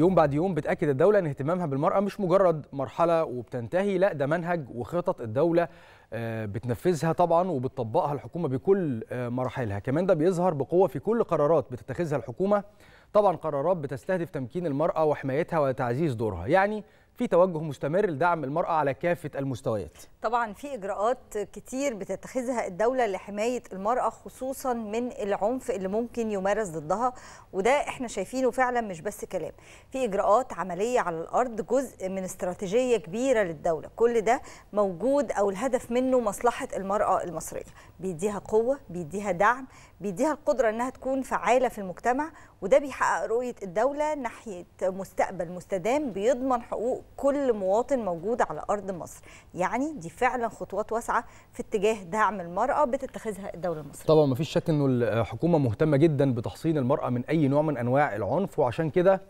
يوم بعد يوم بتاكد الدوله ان اهتمامها بالمراه مش مجرد مرحله وبتنتهي لا ده منهج وخطط الدوله آه، بتنفذها طبعا وبتطبقها الحكومه بكل آه، مراحلها كمان ده بيظهر بقوه في كل قرارات بتتخذها الحكومه طبعا قرارات بتستهدف تمكين المراه وحمايتها وتعزيز دورها يعني في توجه مستمر لدعم المرأة على كافة المستويات طبعا في إجراءات كتير بتتخذها الدولة لحماية المرأة خصوصا من العنف اللي ممكن يمارس ضدها وده احنا شايفينه فعلا مش بس كلام في إجراءات عملية على الأرض جزء من استراتيجية كبيرة للدولة كل ده موجود أو الهدف منه مصلحة المرأة المصرية بيديها قوة بيديها دعم بيديها القدرة أنها تكون فعالة في المجتمع وده بيحقق رؤية الدولة ناحية مستقبل مستدام بيضمن حقوق كل مواطن موجود على أرض مصر يعني دي فعلا خطوات واسعة في اتجاه دعم المرأة بتتخذها الدولة المصرية طبعا مفيش شك أنه الحكومة مهتمة جدا بتحصين المرأة من أي نوع من أنواع العنف وعشان كده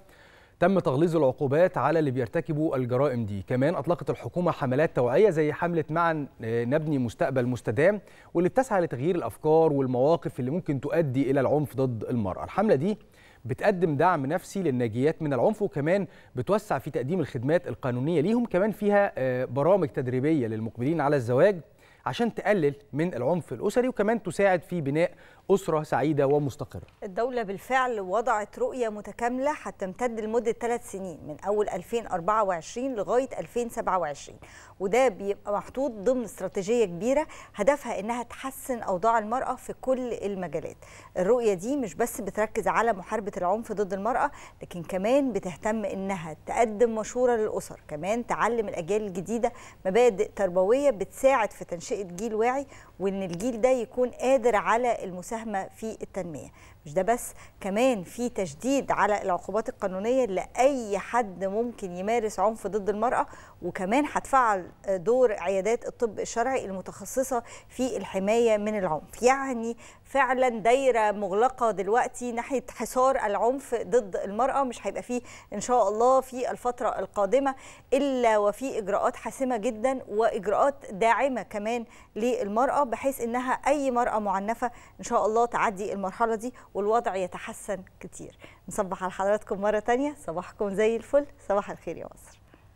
تم تغليظ العقوبات على اللي بيرتكبوا الجرائم دي كمان أطلقت الحكومة حملات توعية زي حملة معا آه، نبني مستقبل مستدام واللي بتسعى لتغيير الأفكار والمواقف اللي ممكن تؤدي إلى العنف ضد المرأة الحملة دي بتقدم دعم نفسي للناجيات من العنف وكمان بتوسع في تقديم الخدمات القانونيه ليهم كمان فيها آه، برامج تدريبيه للمقبلين على الزواج عشان تقلل من العنف الاسري وكمان تساعد في بناء أسرة سعيدة ومستقرة الدولة بالفعل وضعت رؤية متكاملة هتمتد لمدة ثلاث سنين من أول 2024 لغاية 2027 وده بيبقى محطوط ضمن استراتيجية كبيرة هدفها إنها تحسن أوضاع المرأة في كل المجالات الرؤية دي مش بس بتركز على محاربة العنف ضد المرأة لكن كمان بتهتم إنها تقدم مشورة للأسر كمان تعلم الأجيال الجديدة مبادئ تربوية بتساعد في تنشئة جيل واعي وإن الجيل ده يكون قادر على المساهمة مساهمه في التنمية مش ده بس كمان في تشديد على العقوبات القانونية لأي حد ممكن يمارس عنف ضد المرأة وكمان هتفعل دور عيادات الطب الشرعي المتخصصة في الحماية من العنف يعني فعلا دايرة مغلقة دلوقتي ناحية حصار العنف ضد المرأة مش هيبقى فيه إن شاء الله في الفترة القادمة إلا وفي إجراءات حاسمة جدا وإجراءات داعمة كمان للمرأة بحيث إنها أي مرأة معنفة إن شاء الله تعدي المرحلة دي والوضع يتحسن كتير نصبح على حضراتكم مرة تانية صباحكم زي الفل صباح الخير يا مصر